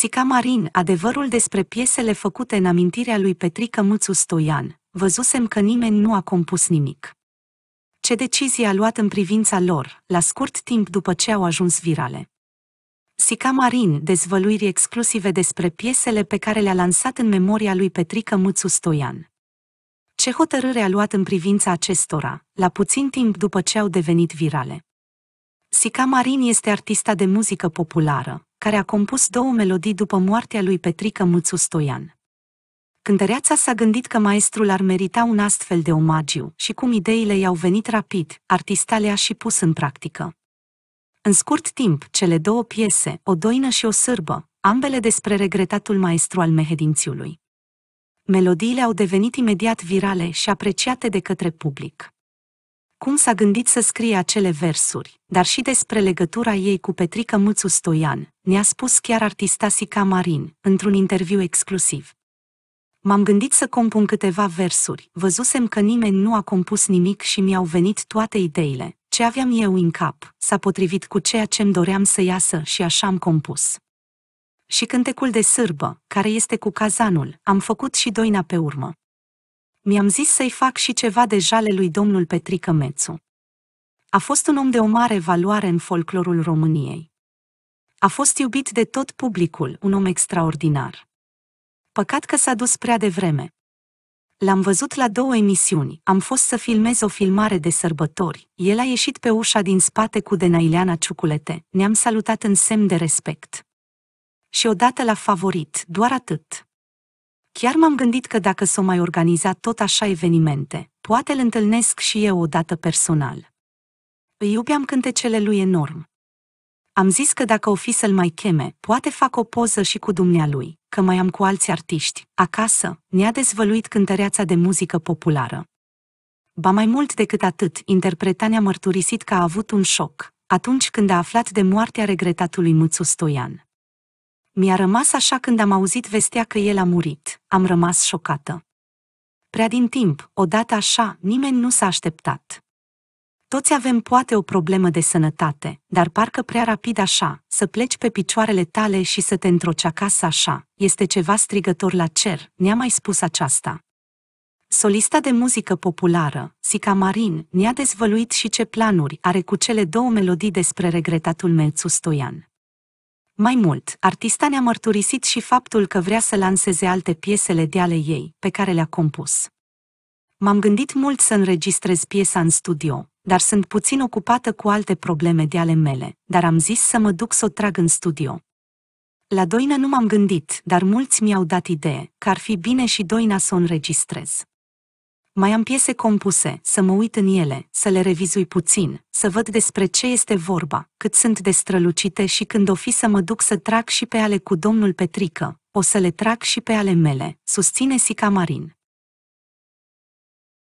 Sica Marin, adevărul despre piesele făcute în amintirea lui Petrică Mâțu Stoian, văzusem că nimeni nu a compus nimic. Ce decizie a luat în privința lor, la scurt timp după ce au ajuns virale? Sica Marin, dezvăluiri exclusive despre piesele pe care le-a lansat în memoria lui Petrică Mâțu Stoian. Ce hotărâre a luat în privința acestora, la puțin timp după ce au devenit virale? Sica Marin este artista de muzică populară, care a compus două melodii după moartea lui Petrică Mulțu Stoian. Cântăreața s-a gândit că maestrul ar merita un astfel de omagiu și cum ideile i-au venit rapid, artista le-a și pus în practică. În scurt timp, cele două piese, O doină și O sârbă, ambele despre regretatul maestru al mehedințiului. Melodiile au devenit imediat virale și apreciate de către public cum s-a gândit să scrie acele versuri, dar și despre legătura ei cu Petrica Mâțu Stoian, ne-a spus chiar artista Sica Marin, într-un interviu exclusiv. M-am gândit să compun câteva versuri, văzusem că nimeni nu a compus nimic și mi-au venit toate ideile. Ce aveam eu în cap s-a potrivit cu ceea ce-mi doream să iasă și așa am compus. Și cântecul de sârbă, care este cu cazanul, am făcut și doina pe urmă. Mi-am zis să-i fac și ceva de jale lui domnul Petrică Mețu. A fost un om de o mare valoare în folclorul României. A fost iubit de tot publicul, un om extraordinar. Păcat că s-a dus prea devreme. L-am văzut la două emisiuni, am fost să filmez o filmare de sărbători, el a ieșit pe ușa din spate cu Denaileana Ciuculete, ne-am salutat în semn de respect. Și odată la favorit, doar atât. Chiar m-am gândit că dacă s-o mai organiza tot așa evenimente, poate îl întâlnesc și eu odată personal. Îi iubeam cântecele lui enorm. Am zis că dacă o fi să-l mai cheme, poate fac o poză și cu dumnealui, că mai am cu alți artiști. Acasă, ne-a dezvăluit cântăreața de muzică populară. Ba mai mult decât atât, interpreta ne-a mărturisit că a avut un șoc, atunci când a aflat de moartea regretatului Mățu Stoian. Mi-a rămas așa când am auzit vestea că el a murit. Am rămas șocată. Prea din timp, odată așa, nimeni nu s-a așteptat. Toți avem poate o problemă de sănătate, dar parcă prea rapid așa, să pleci pe picioarele tale și să te întroci acasă așa, este ceva strigător la cer, ne-a mai spus aceasta. Solista de muzică populară, Sica Marin, ne-a dezvăluit și ce planuri are cu cele două melodii despre regretatul Melțu Stoian. Mai mult, artista ne-a mărturisit și faptul că vrea să lanseze alte piesele de ale ei, pe care le-a compus. M-am gândit mult să înregistrez piesa în studio, dar sunt puțin ocupată cu alte probleme de ale mele, dar am zis să mă duc să o trag în studio. La Doina nu m-am gândit, dar mulți mi-au dat idee că ar fi bine și Doina să o înregistrez. Mai am piese compuse, să mă uit în ele, să le revizui puțin, să văd despre ce este vorba, cât sunt de strălucite și când o fi să mă duc să trag și pe ale cu domnul Petrică, o să le trag și pe ale mele, susține Sica Marin.